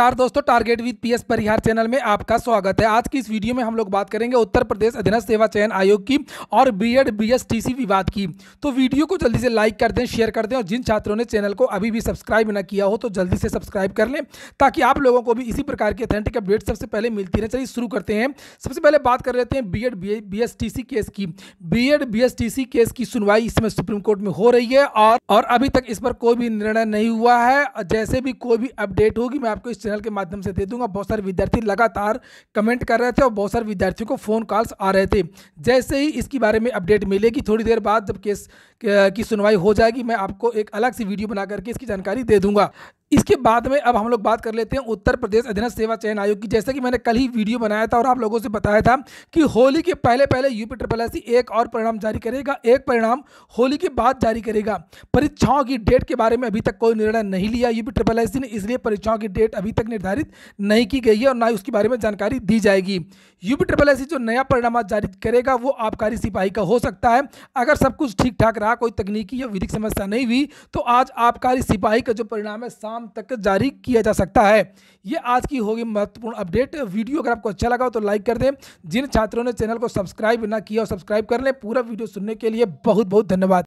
नमस्कार दोस्तों target with PS Parihar channel में आपका स्वागत है आज की इस वीडियो में हम लोग बात करेंगे उत्तर प्रदेश अधीनस्थ सेवा चयन आयोग की और बीएड बीएसटीसी विवाद की तो वीडियो को जल्दी से लाइक कर दें शेयर कर दें और जिन छात्रों ने चैनल को अभी भी सब्सक्राइब ना किया हो तो जल्दी से सब्सक्राइब कर लें ताकि आप लोगों को भी इसी प्रकार की अथेंटिक अपडेट सबसे पहले मिलती रहे चलिए शुरू करते हैं सबसे पहले बात कर लेते हैं बी एड केस की बी एड केस की सुनवाई इस समय सुप्रीम कोर्ट में हो रही है और अभी तक इस पर कोई भी निर्णय नहीं हुआ है जैसे भी कोई भी अपडेट होगी मैं आपको इस चैनल के माध्यम से दे दूंगा बहुत सारे विद्यार्थी लगातार कमेंट कर रहे थे और बहुत सारे विद्यार्थियों को फ़ोन कॉल्स आ रहे थे जैसे ही इसके बारे में अपडेट मिलेगी थोड़ी देर बाद जब केस की सुनवाई हो जाएगी मैं आपको एक अलग सी वीडियो बना करके इसकी जानकारी दे दूंगा इसके बाद में अब हम लोग बात कर लेते हैं उत्तर प्रदेश अधीन सेवा चयन आयोग की जैसे कि मैंने कल ही वीडियो बनाया था और आप लोगों से बताया था कि होली के पहले पहले यूपी ट्रिपल एस एक और परिणाम जारी करेगा एक परिणाम होली के बाद जारी करेगा परीक्षाओं की डेट के बारे में अभी तक कोई निर्णय नहीं लिया यूपी ट्रिपल एस ने इसलिए परीक्षाओं की डेट अभी तक निर्धारित नहीं की गई है और ना ही उसके बारे में जानकारी दी जाएगी यूपी ट्रिपल एस जो नया परिणाम जारी करेगा वो आबकारी सिपाही का हो सकता है अगर सब कुछ ठीक ठाक रहा कोई तकनीकी या विधिक समस्या नहीं हुई तो आज आबकारी सिपाही का जो परिणाम है शाम शाम तक जारी किया जा सकता है ये आज की होगी महत्वपूर्ण अपडेट वीडियो अगर आपको अच्छा लगा हो तो लाइक कर दें जिन छात्रों ने चैनल को सब्सक्राइब ना किया हो सब्सक्राइब कर लें पूरा वीडियो सुनने के लिए बहुत बहुत धन्यवाद